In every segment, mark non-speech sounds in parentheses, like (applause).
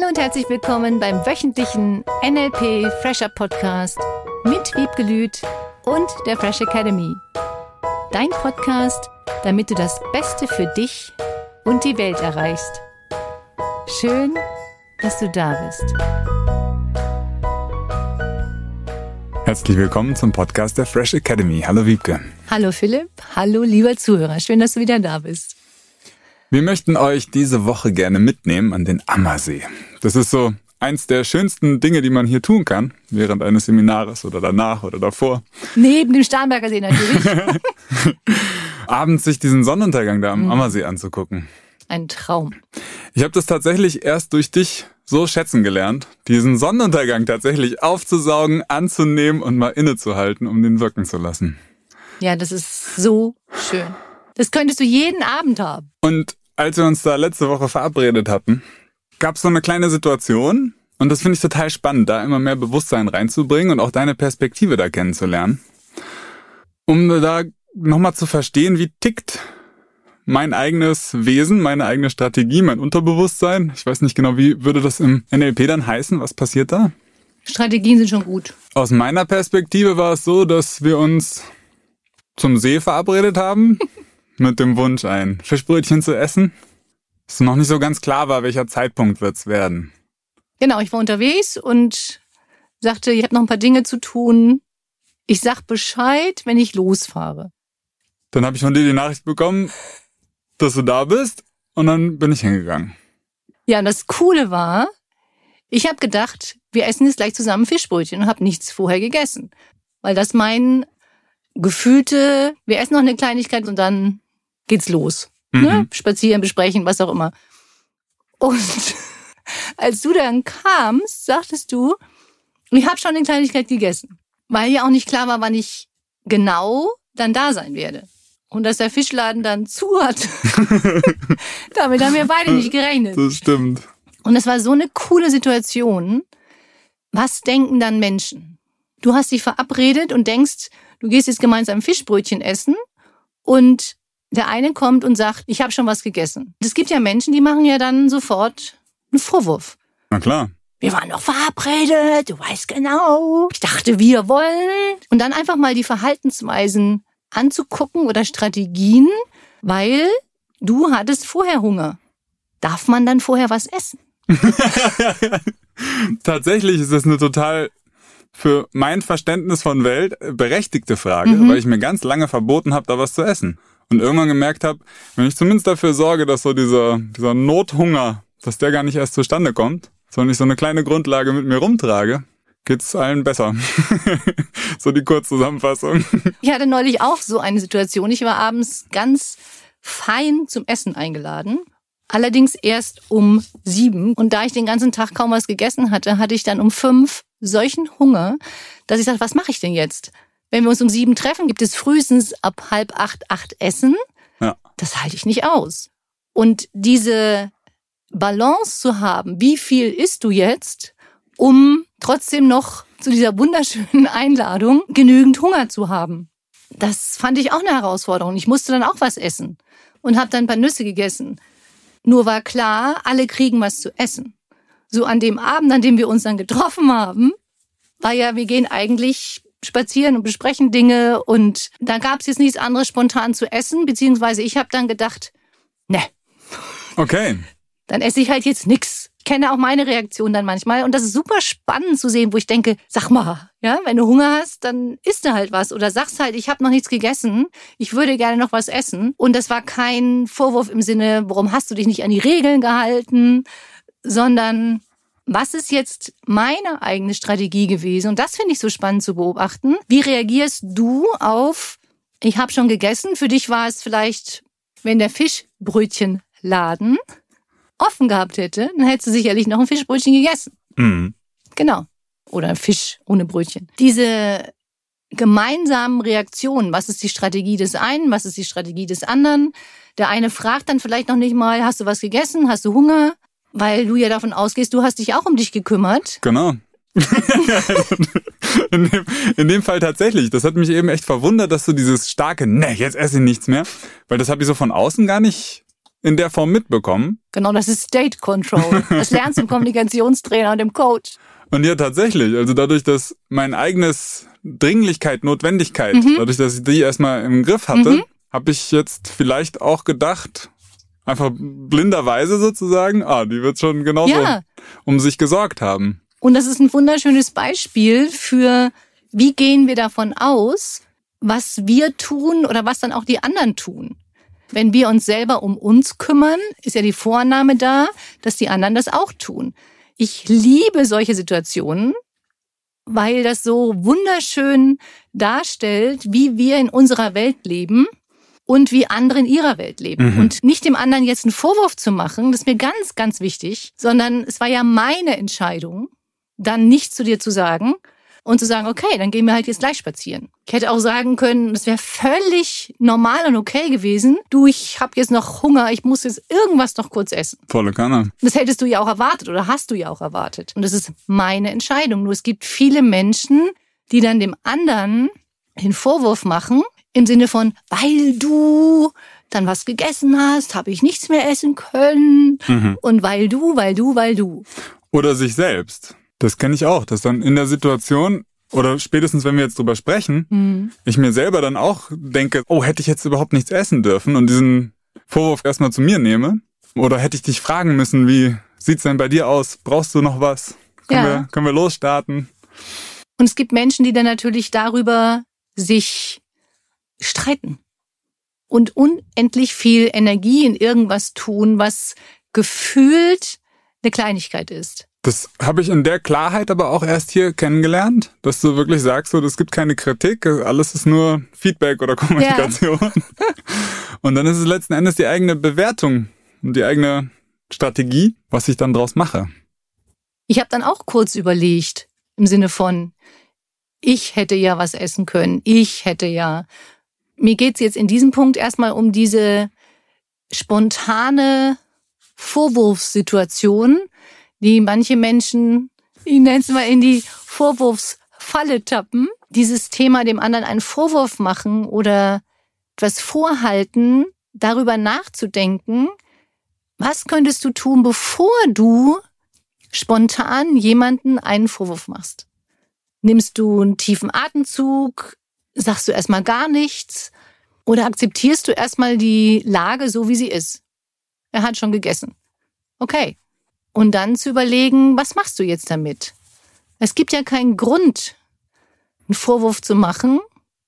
Hallo und herzlich willkommen beim wöchentlichen NLP Fresher Podcast mit Wiebke Lüth und der Fresh Academy. Dein Podcast, damit du das Beste für dich und die Welt erreichst. Schön, dass du da bist. Herzlich willkommen zum Podcast der Fresh Academy. Hallo Wiebke. Hallo Philipp. Hallo lieber Zuhörer. Schön, dass du wieder da bist. Wir möchten euch diese Woche gerne mitnehmen an den Ammersee. Das ist so eins der schönsten Dinge, die man hier tun kann, während eines Seminares oder danach oder davor. Neben dem Starnberger See natürlich. (laughs) (laughs) Abends sich diesen Sonnenuntergang da am mhm. Ammersee anzugucken. Ein Traum. Ich habe das tatsächlich erst durch dich so schätzen gelernt, diesen Sonnenuntergang tatsächlich aufzusaugen, anzunehmen und mal innezuhalten, um den wirken zu lassen. Ja, das ist so schön. Das könntest du jeden Abend haben. Und als wir uns da letzte Woche verabredet hatten, gab es so eine kleine Situation. Und das finde ich total spannend, da immer mehr Bewusstsein reinzubringen und auch deine Perspektive da kennenzulernen. Um da nochmal zu verstehen, wie tickt mein eigenes Wesen, meine eigene Strategie, mein Unterbewusstsein. Ich weiß nicht genau, wie würde das im NLP dann heißen? Was passiert da? Strategien sind schon gut. Aus meiner Perspektive war es so, dass wir uns zum See verabredet haben. (laughs) mit dem Wunsch ein, Fischbrötchen zu essen? Es noch nicht so ganz klar war, welcher Zeitpunkt es werden. Genau, ich war unterwegs und sagte, ich habe noch ein paar Dinge zu tun. Ich sag Bescheid, wenn ich losfahre. Dann habe ich von dir die Nachricht bekommen, dass du da bist und dann bin ich hingegangen. Ja, und das Coole war, ich habe gedacht, wir essen jetzt gleich zusammen Fischbrötchen und habe nichts vorher gegessen. Weil das mein gefühlte, wir essen noch eine Kleinigkeit und dann geht's los. Ne? Mhm. Ne? Spazieren, besprechen, was auch immer. Und (laughs) als du dann kamst, sagtest du, ich habe schon eine Kleinigkeit gegessen, weil ja auch nicht klar war, wann ich genau dann da sein werde. Und dass der Fischladen dann zu hat. (laughs) (laughs) Damit haben wir beide nicht gerechnet. Das stimmt. Und es war so eine coole Situation. Was denken dann Menschen? Du hast dich verabredet und denkst, du gehst jetzt gemeinsam Fischbrötchen essen und der eine kommt und sagt, ich habe schon was gegessen. Es gibt ja Menschen, die machen ja dann sofort einen Vorwurf. Na klar. Wir waren doch verabredet, du weißt genau. Ich dachte, wir wollen. Und dann einfach mal die Verhaltensweisen anzugucken oder Strategien, weil du hattest vorher Hunger. Darf man dann vorher was essen? (laughs) Tatsächlich ist das eine total für mein Verständnis von Welt berechtigte Frage, mhm. weil ich mir ganz lange verboten habe, da was zu essen. Und irgendwann gemerkt habe, wenn ich zumindest dafür sorge, dass so dieser, dieser Nothunger, dass der gar nicht erst zustande kommt, sondern ich so eine kleine Grundlage mit mir rumtrage, geht's allen besser. (laughs) so die Kurzzusammenfassung. Ich hatte neulich auch so eine Situation. Ich war abends ganz fein zum Essen eingeladen. Allerdings erst um sieben. Und da ich den ganzen Tag kaum was gegessen hatte, hatte ich dann um fünf solchen Hunger, dass ich dachte, was mache ich denn jetzt? Wenn wir uns um sieben treffen, gibt es frühestens ab halb acht, acht Essen. Ja. Das halte ich nicht aus. Und diese Balance zu haben, wie viel isst du jetzt, um trotzdem noch zu dieser wunderschönen (laughs) Einladung genügend Hunger zu haben. Das fand ich auch eine Herausforderung. Ich musste dann auch was essen und habe dann ein paar Nüsse gegessen. Nur war klar, alle kriegen was zu essen. So an dem Abend, an dem wir uns dann getroffen haben, war ja, wir gehen eigentlich spazieren und besprechen Dinge. Und da gab es jetzt nichts anderes spontan zu essen, beziehungsweise ich habe dann gedacht, ne. Okay. Dann esse ich halt jetzt nichts. Ich kenne auch meine Reaktion dann manchmal. Und das ist super spannend zu sehen, wo ich denke, sag mal, ja, wenn du Hunger hast, dann isst du halt was. Oder sagst halt, ich habe noch nichts gegessen, ich würde gerne noch was essen. Und das war kein Vorwurf im Sinne, warum hast du dich nicht an die Regeln gehalten, sondern was ist jetzt meine eigene Strategie gewesen? Und das finde ich so spannend zu beobachten. Wie reagierst du auf, ich habe schon gegessen, für dich war es vielleicht, wenn der Fischbrötchenladen offen gehabt hätte, dann hättest du sicherlich noch ein Fischbrötchen gegessen. Mhm. Genau. Oder Fisch ohne Brötchen. Diese gemeinsamen Reaktionen, was ist die Strategie des einen, was ist die Strategie des anderen. Der eine fragt dann vielleicht noch nicht mal, hast du was gegessen, hast du Hunger, weil du ja davon ausgehst, du hast dich auch um dich gekümmert. Genau. (laughs) in, dem, in, dem, Fall tatsächlich. Das hat mich eben echt verwundert, dass du dieses starke, ne, jetzt esse ich nichts mehr, weil das habe ich so von außen gar nicht in der Form mitbekommen. Genau, das ist State Control. Das lernst du im Kommunikationstrainer und im Coach. Und ja, tatsächlich. Also dadurch, dass mein eigenes Dringlichkeit, Notwendigkeit, mhm. dadurch, dass ich die erstmal im Griff hatte, mhm. habe ich jetzt vielleicht auch gedacht, einfach blinderweise sozusagen, ah, die wird schon genauso ja. um sich gesorgt haben. Und das ist ein wunderschönes Beispiel für, wie gehen wir davon aus, was wir tun oder was dann auch die anderen tun. Wenn wir uns selber um uns kümmern, ist ja die Vorname da, dass die anderen das auch tun. Ich liebe solche Situationen, weil das so wunderschön darstellt, wie wir in unserer Welt leben und wie andere in ihrer Welt leben. Mhm. Und nicht dem anderen jetzt einen Vorwurf zu machen, das ist mir ganz, ganz wichtig, sondern es war ja meine Entscheidung, dann nicht zu dir zu sagen und zu sagen, okay, dann gehen wir halt jetzt gleich spazieren. Ich hätte auch sagen können, es wäre völlig normal und okay gewesen. Du, ich habe jetzt noch Hunger, ich muss jetzt irgendwas noch kurz essen. Volle Kanne. Das hättest du ja auch erwartet oder hast du ja auch erwartet. Und das ist meine Entscheidung. Nur es gibt viele Menschen, die dann dem anderen den Vorwurf machen, im Sinne von, weil du dann was gegessen hast, habe ich nichts mehr essen können. Mhm. Und weil du, weil du, weil du. Oder sich selbst. Das kenne ich auch, dass dann in der Situation oder spätestens wenn wir jetzt drüber sprechen, mhm. ich mir selber dann auch denke, oh, hätte ich jetzt überhaupt nichts essen dürfen und diesen Vorwurf erstmal zu mir nehme. Oder hätte ich dich fragen müssen, wie sieht es denn bei dir aus? Brauchst du noch was? Können, ja. wir, können wir losstarten? Und es gibt Menschen, die dann natürlich darüber sich streiten und unendlich viel Energie in irgendwas tun, was gefühlt eine Kleinigkeit ist. Das habe ich in der Klarheit aber auch erst hier kennengelernt, dass du wirklich sagst, so, es gibt keine Kritik, alles ist nur Feedback oder (laughs) Kommunikation. Ja. (laughs) Und dann ist es letzten Endes die eigene Bewertung und die eigene Strategie, was ich dann draus mache. Ich habe dann auch kurz überlegt, im Sinne von, ich hätte ja was essen können, ich hätte ja mir geht es jetzt in diesem Punkt erstmal um diese spontane Vorwurfssituation, die manche Menschen, ich nenne es mal, in die Vorwurfsfalle tappen. Dieses Thema dem anderen einen Vorwurf machen oder etwas vorhalten, darüber nachzudenken, was könntest du tun, bevor du spontan jemanden einen Vorwurf machst? Nimmst du einen tiefen Atemzug? sagst du erstmal gar nichts oder akzeptierst du erstmal die Lage so, wie sie ist? Er hat schon gegessen. Okay. Und dann zu überlegen, was machst du jetzt damit? Es gibt ja keinen Grund, einen Vorwurf zu machen,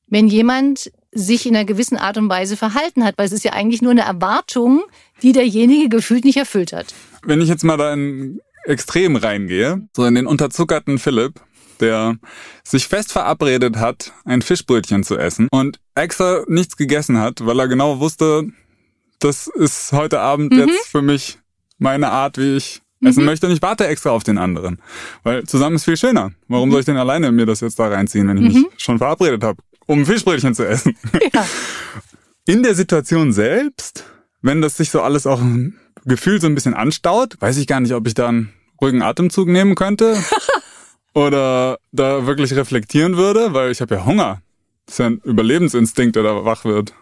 wenn jemand sich in einer gewissen Art und Weise verhalten hat, weil es ist ja eigentlich nur eine Erwartung, die derjenige gefühlt nicht erfüllt hat. Wenn ich jetzt mal da in Extrem reingehe, so in den unterzuckerten Philipp, der sich fest verabredet hat, ein Fischbrötchen zu essen und extra nichts gegessen hat, weil er genau wusste, das ist heute Abend mhm. jetzt für mich meine Art, wie ich essen mhm. möchte und ich warte extra auf den anderen. Weil zusammen ist viel schöner. Warum mhm. soll ich denn alleine mir das jetzt da reinziehen, wenn ich mich mhm. schon verabredet habe, um ein Fischbrötchen zu essen? (laughs) Ja. In der Situation selbst, wenn das sich so alles auch Gefühl so ein bisschen anstaut, weiß ich gar nicht, ob ich dann ruhigen Atemzug nehmen könnte. (laughs) oder da wirklich reflektieren würde, weil ich habe ja Hunger. Das ist ja ein Überlebensinstinkt, der da wach wird.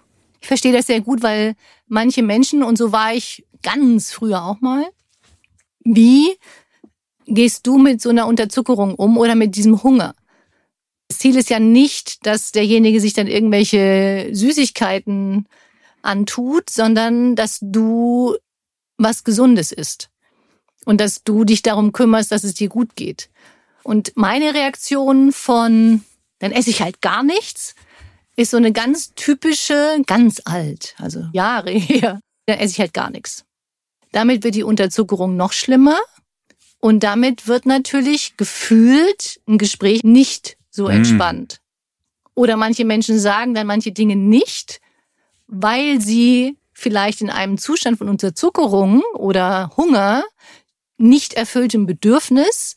Ich verstehe das sehr gut, weil manche Menschen, und so war ich ganz früher auch mal, wie gehst du mit so einer Unterzuckerung um oder mit diesem Hunger? Das Ziel ist ja nicht, dass derjenige sich dann irgendwelche Süßigkeiten antut, sondern dass du was Gesundes isst und dass du dich darum kümmerst, dass es dir gut geht. Und meine Reaktion von, dann esse ich halt gar nichts, ist so eine ganz typische, ganz alt, also Jahre (laughs) her, dann esse ich halt gar nichts. Damit wird die Unterzuckerung noch schlimmer und damit wird natürlich gefühlt ein Gespräch nicht so hm. entspannt. Mm. Oder manche Menschen sagen dann manche Dinge nicht, weil sie vielleicht in einem Zustand von Unterzuckerung oder Hunger, nicht erfülltem Bedürfnis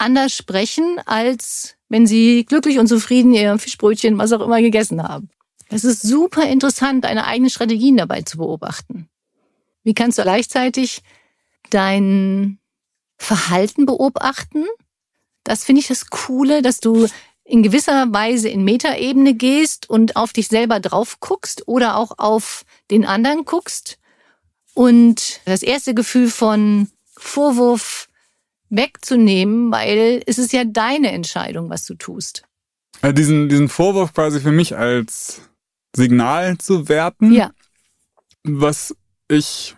anders sprechen, als wenn sie glücklich und zufrieden ihr Fischbrötchen, was auch immer gegessen haben. Es ist super interessant, deine eigenen Strategien dabei zu beobachten. Wie kannst du gleichzeitig dein Verhalten beobachten? Das finde ich das Coole, dass du in gewisser Weise in Metaebene gehst und auf dich selber drauf guckst oder auch auf den anderen guckst und das erste Gefühl von Vorwurf, wegzunehmen, weil es ist ja deine Entscheidung, was du tust. Also diesen, diesen Vorwurf quasi für mich als Signal zu werten, ja. was ich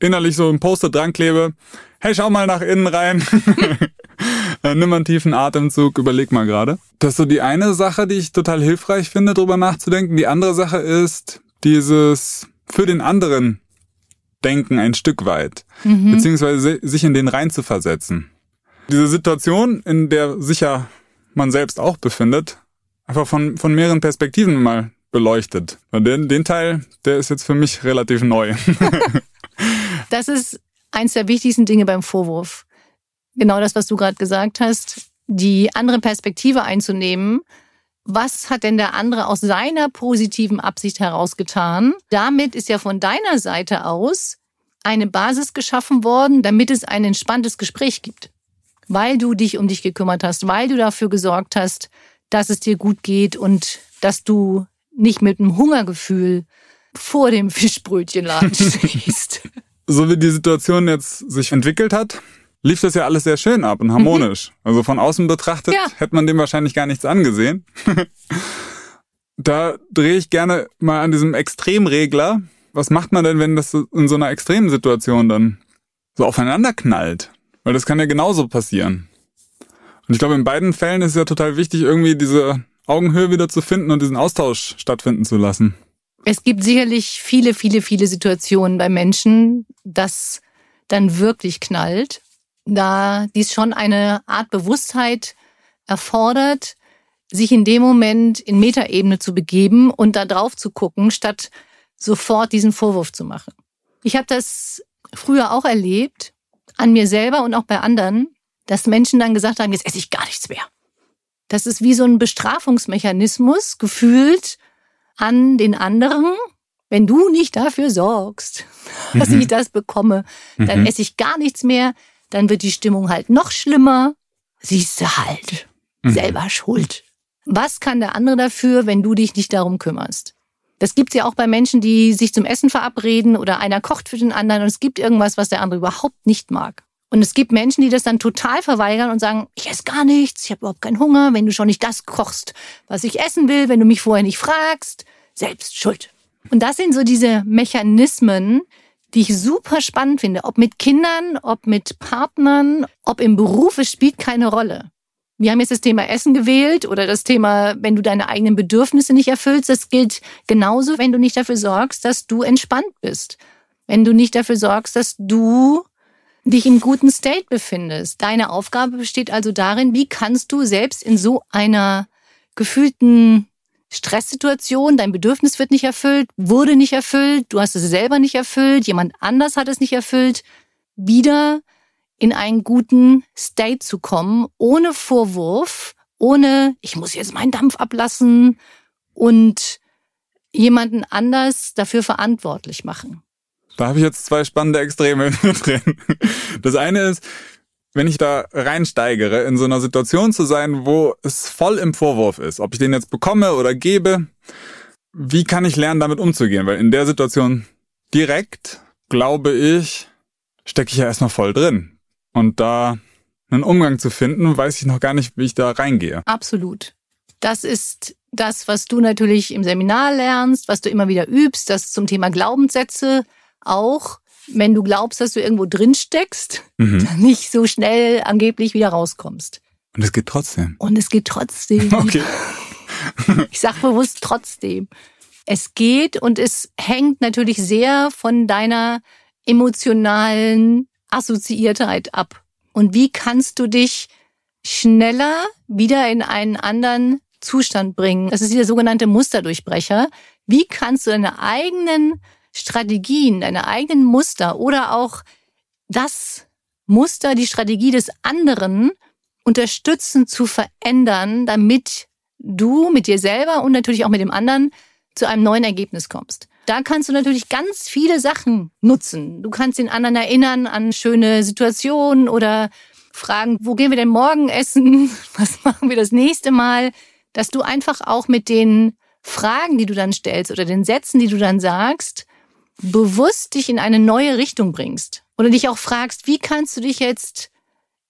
innerlich so im Poster dran klebe, hey, schau mal nach innen rein. (laughs) Äh, nimm mal einen tiefen Atemzug, überleg mal gerade. Das ist so die eine Sache, die ich total hilfreich finde, drüber nachzudenken. Die andere Sache ist dieses für den anderen denken ein Stück weit, mhm. beziehungsweise sich in den rein zu versetzen. Diese Situation, in der sicher man selbst auch befindet, einfach von, von mehreren Perspektiven mal beleuchtet. Und den, den Teil, der ist jetzt für mich relativ neu. (laughs) (laughs) das ist eins der wichtigsten Dinge beim Vorwurf. Genau das, was du gerade gesagt hast, die andere Perspektive einzunehmen, was hat denn der andere aus seiner positiven Absicht heraus getan? Damit ist ja von deiner Seite aus eine Basis geschaffen worden, damit es ein entspanntes Gespräch gibt. Weil du dich um dich gekümmert hast, weil du dafür gesorgt hast, dass es dir gut geht und dass du nicht mit einem Hungergefühl vor dem Fischbrötchenladen (laughs) stehst. so wie die Situation jetzt sich entwickelt hat, lief das ja alles sehr schön ab und mhm. harmonisch. Mhm. Also von außen betrachtet ja. hätte man dem wahrscheinlich gar nichts angesehen. (laughs) da drehe ich gerne mal an diesem Extremregler. Was macht man denn, wenn das in so einer extremen Situation dann so aufeinander knallt? Weil das kann ja genauso passieren. Und ich glaube, in beiden Fällen ist es ja total wichtig, irgendwie diese Augenhöhe wieder zu finden und diesen Austausch stattfinden zu lassen. Es gibt sicherlich viele, viele, viele Situationen bei Menschen, dass dann wirklich knallt da dies schon eine Art Bewusstheit erfordert, sich in dem Moment in Metaebene zu begeben und da drauf zu gucken, statt sofort diesen Vorwurf zu machen. Ich habe das früher auch erlebt, an mir selber und auch bei anderen, dass Menschen dann gesagt haben, jetzt esse ich gar nichts mehr. Das ist wie so ein Bestrafungsmechanismus gefühlt an den anderen. Wenn du nicht dafür sorgst, (laughs) dass mhm. ich das bekomme, dann mhm. esse ich gar nichts mehr, dann wird die Stimmung halt noch schlimmer. Siehst du halt, mhm. selber schuld. Was kann der andere dafür, wenn du dich nicht darum kümmerst? Das gibt's ja auch bei Menschen, die sich zum Essen verabreden oder einer kocht für den anderen und es gibt irgendwas, was der andere überhaupt nicht mag. Und es gibt Menschen, die das dann total verweigern und sagen, ich esse gar nichts, ich habe überhaupt keinen Hunger, wenn du schon nicht das kochst, was ich essen will, wenn du mich vorher nicht fragst, selbst schuld. Und das sind so diese Mechanismen, die ich super spannend finde. Ob mit Kindern, ob mit Partnern, ob im Beruf, es spielt keine Rolle. Wir haben jetzt das Thema Essen gewählt oder das Thema, wenn du deine eigenen Bedürfnisse nicht erfüllst. Das gilt genauso, wenn du nicht dafür sorgst, dass du entspannt bist. Wenn du nicht dafür sorgst, dass du dich im guten State befindest. Deine Aufgabe besteht also darin, wie kannst du selbst in so einer gefühlten Stresssituation, dein Bedürfnis wird nicht erfüllt, wurde nicht erfüllt, du hast es selber nicht erfüllt, jemand anders hat es nicht erfüllt, wieder in einen guten State zu kommen, ohne Vorwurf, ohne, ich muss jetzt meinen Dampf ablassen und jemanden anders dafür verantwortlich machen. Da habe ich jetzt zwei spannende Extreme (laughs) drin. Das eine ist, wenn ich da reinsteigere, in so einer Situation zu sein, wo es voll im Vorwurf ist, ob ich den jetzt bekomme oder gebe, wie kann ich lernen, damit umzugehen? Weil in der Situation direkt, glaube ich, stecke ich ja erstmal voll drin. Und da einen Umgang zu finden, weiß ich noch gar nicht, wie ich da reingehe. Absolut. Das ist das, was du natürlich im Seminar lernst, was du immer wieder übst, das zum Thema Glaubenssätze auch wenn du glaubst, dass du irgendwo drin steckst, mhm. nicht so schnell angeblich wieder rauskommst. Und es geht trotzdem. Und es geht trotzdem. (laughs) Okay. (laughs) ich sage bewusst trotzdem. Es geht und es hängt natürlich sehr von deiner emotionalen Assoziiertheit ab. Und wie kannst du dich schneller wieder in einen anderen Zustand bringen? Das ist der sogenannte Musterdurchbrecher. Wie kannst du deine eigenen Strategien, deine eigenen Muster oder auch das Muster, die Strategie des anderen unterstützen zu verändern, damit du mit dir selber und natürlich auch mit dem anderen zu einem neuen Ergebnis kommst. Da kannst du natürlich ganz viele Sachen nutzen. Du kannst den anderen erinnern an schöne Situationen oder fragen, wo gehen wir denn morgen essen? (laughs) Was machen wir das nächste Mal? Dass du einfach auch mit den Fragen, die du dann stellst oder den Sätzen, die du dann sagst, bewusst dich in eine neue Richtung bringst. Oder dich auch fragst, wie kannst du dich jetzt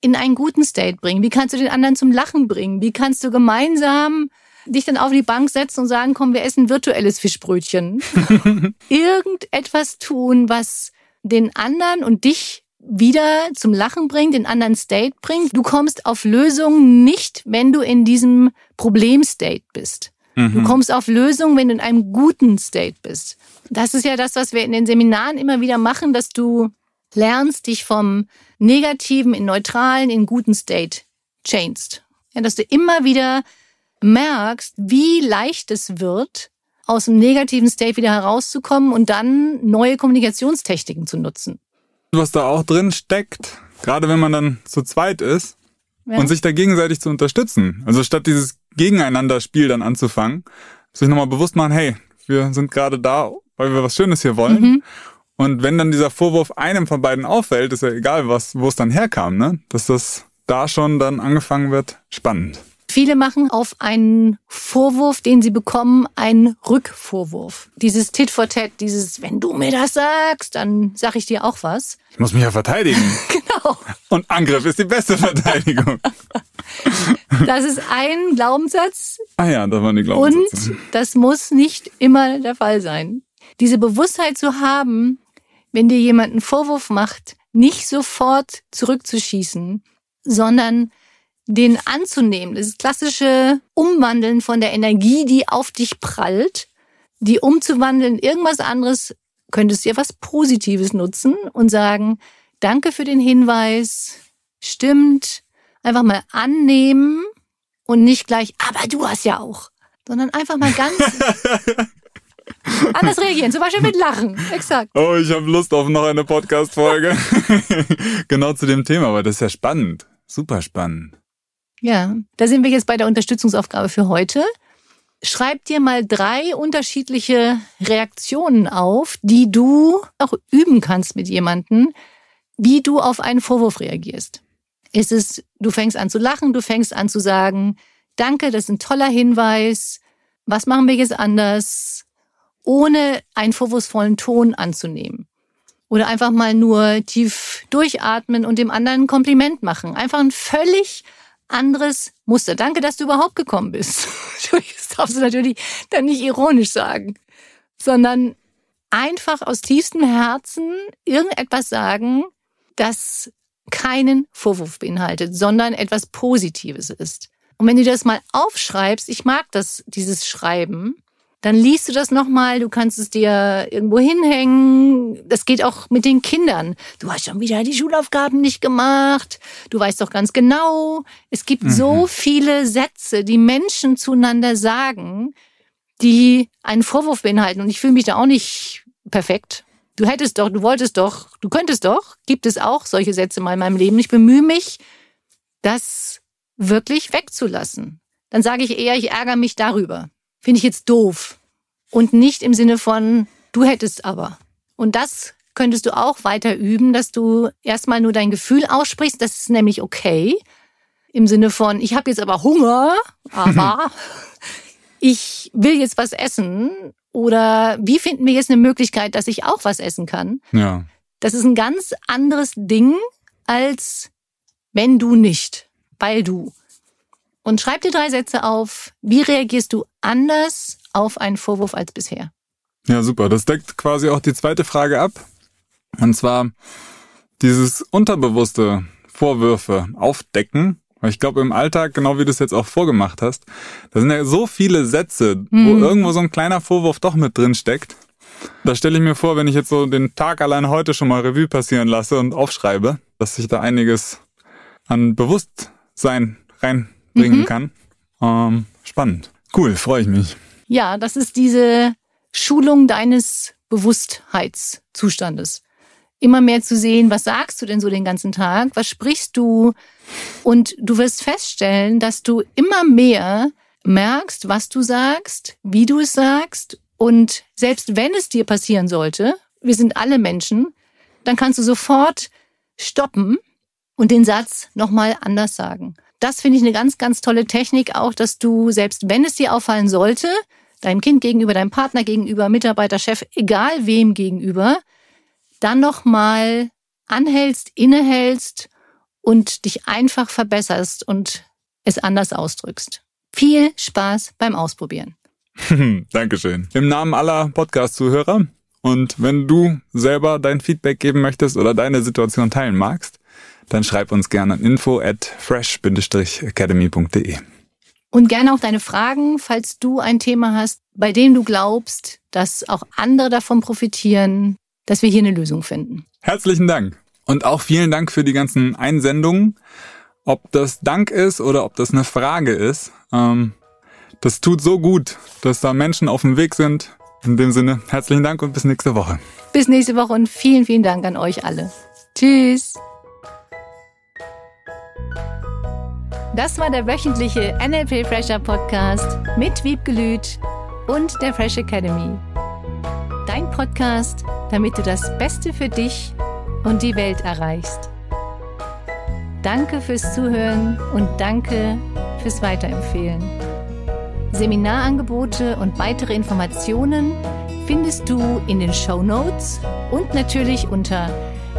in einen guten State bringen? Wie kannst du den anderen zum Lachen bringen? Wie kannst du gemeinsam dich dann auf die Bank setzen und sagen, komm, wir essen virtuelles Fischbrötchen? (laughs) Irgendetwas tun, was den anderen und dich wieder zum Lachen bringt, den anderen State bringt. Du kommst auf Lösungen nicht, wenn du in diesem Problemstate bist. Mhm. Du kommst auf Lösungen, wenn du in einem guten State bist. Das ist ja das, was wir in den Seminaren immer wieder machen, dass du lernst, dich vom negativen in neutralen, in guten State changest. Ja, dass du immer wieder merkst, wie leicht es wird, aus dem negativen State wieder herauszukommen und dann neue Kommunikationstechniken zu nutzen. Was da auch drin steckt, gerade wenn man dann zu zweit ist ja. und sich da gegenseitig zu unterstützen. Also statt dieses Gegeneinander-Spiel dann anzufangen. Sich nochmal bewusst machen, hey, wir sind gerade da, weil wir was Schönes hier wollen. Mhm. Und wenn dann dieser Vorwurf einem von beiden auffällt, ist ja egal, was, wo es dann herkam, ne? dass das da schon dann angefangen wird, spannend. Viele machen auf einen Vorwurf, den sie bekommen, einen Rückvorwurf. Dieses Tit for Tat, dieses, wenn du mir das sagst, dann sag ich dir auch was. Ich muss mich ja verteidigen. (laughs) (laughs) Und Angriff ist die beste Verteidigung. (laughs) Das ist ein Glaubenssatz. Ah ja, das war eine Glaubenssatz. Und das muss nicht immer der Fall sein. Diese Bewusstheit zu haben, wenn dir jemand einen Vorwurf macht, nicht sofort zurückzuschießen, sondern den anzunehmen. Das klassische Umwandeln von der Energie, die auf dich prallt, die umzuwandeln in irgendwas anderes, könntest du ja was Positives nutzen und sagen, Danke für den Hinweis. Stimmt. Einfach mal annehmen und nicht gleich, aber du hast ja auch, sondern einfach mal ganz (laughs) anders reagieren, zum Beispiel mit Lachen. Exakt. Oh, ich habe Lust auf noch eine Podcast-Folge. (laughs) genau zu dem Thema, weil das ist ja spannend. Super spannend. Ja, da sind wir jetzt bei der Unterstützungsaufgabe für heute. Schreib dir mal drei unterschiedliche Reaktionen auf, die du auch üben kannst mit jemandem, wie du auf einen Vorwurf reagierst. Ist es, du fängst an zu lachen, du fängst an zu sagen, danke, das ist ein toller Hinweis, was machen wir jetzt anders, ohne einen vorwurfsvollen Ton anzunehmen. Oder einfach mal nur tief durchatmen und dem anderen ein Kompliment machen. Einfach ein völlig anderes Muster. Danke, dass du überhaupt gekommen bist. (laughs) Das darfst du natürlich dann nicht ironisch sagen, sondern einfach aus tiefstem Herzen irgendetwas sagen, das keinen Vorwurf beinhaltet, sondern etwas Positives ist. Und wenn du das mal aufschreibst, ich mag das, dieses Schreiben, dann liest du das nochmal, du kannst es dir irgendwo hinhängen. Das geht auch mit den Kindern. Du hast schon wieder die Schulaufgaben nicht gemacht. Du weißt doch ganz genau. Es gibt mhm. so viele Sätze, die Menschen zueinander sagen, die einen Vorwurf beinhalten. Und ich fühle mich da auch nicht perfekt du hättest doch, du wolltest doch, du könntest doch, gibt es auch solche Sätze mal in meinem Leben. Ich bemühe mich, das wirklich wegzulassen. Dann sage ich eher, ich ärgere mich darüber. Finde ich jetzt doof. Und nicht im Sinne von, du hättest aber. Und das könntest du auch weiter üben, dass du erstmal nur dein Gefühl aussprichst, das ist nämlich okay. Im Sinne von, ich habe jetzt aber Hunger, aber (laughs) ich will jetzt was essen oder wie finden wir jetzt eine Möglichkeit, dass ich auch was essen kann? Ja. Das ist ein ganz anderes Ding als wenn du nicht, weil du. Und schreib dir drei Sätze auf. Wie reagierst du anders auf einen Vorwurf als bisher? Ja, super. Das deckt quasi auch die zweite Frage ab. Und zwar dieses unterbewusste Vorwürfe aufdecken ich glaube, im Alltag, genau wie du es jetzt auch vorgemacht hast, da sind ja so viele Sätze, mhm. wo hm. irgendwo so ein kleiner Vorwurf doch mit drin steckt. Da stelle ich mir vor, wenn ich jetzt so den Tag allein heute schon mal Revue passieren lasse und aufschreibe, dass ich da einiges an Bewusstsein reinbringen mhm. kann. Ähm, spannend. Cool, freue ich mich. Ja, das ist diese Schulung deines Bewusstheitszustandes immer mehr zu sehen, was sagst du denn so den ganzen Tag, was sprichst du. Und du wirst feststellen, dass du immer mehr merkst, was du sagst, wie du es sagst. Und selbst wenn es dir passieren sollte, wir sind alle Menschen, dann kannst du sofort stoppen und den Satz nochmal anders sagen. Das finde ich eine ganz, ganz tolle Technik auch, dass du, selbst wenn es dir auffallen sollte, deinem Kind gegenüber, deinem Partner gegenüber, Mitarbeiter, Chef, egal wem gegenüber, dann nochmal anhältst, innehältst und dich einfach verbesserst und es anders ausdrückst. Viel Spaß beim Ausprobieren. (laughs) Dankeschön. Im Namen aller Podcast-Zuhörer und wenn du selber dein Feedback geben möchtest oder deine Situation teilen magst, dann schreib uns gerne an info at fresh-academy.de. Und gerne auch deine Fragen, falls du ein Thema hast, bei dem du glaubst, dass auch andere davon profitieren, dass wir hier eine Lösung finden. Herzlichen Dank. Und auch vielen Dank für die ganzen Einsendungen. Ob das Dank ist oder ob das eine Frage ist, ähm, das tut so gut, dass da Menschen auf dem Weg sind. In dem Sinne, herzlichen Dank und bis nächste Woche. Bis nächste Woche und vielen, vielen Dank an euch alle. Tschüss. Das war der wöchentliche NLP Fresher Podcast mit Wieb Gelüt und der Fresh Academy. Dein Podcast damit du das Beste für dich und die Welt erreichst. Danke fürs Zuhören und danke fürs Weiterempfehlen. Seminarangebote und weitere Informationen findest du in den Show Notes und natürlich unter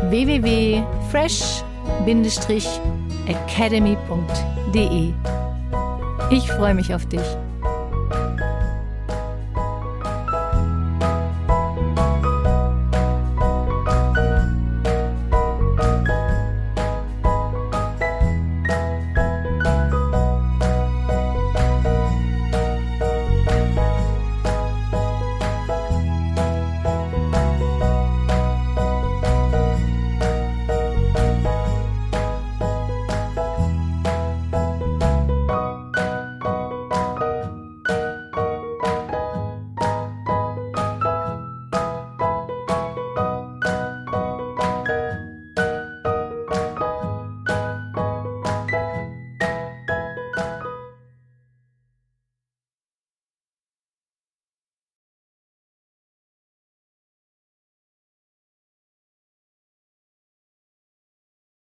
www.fresh-academy.de. Ich freue mich auf dich.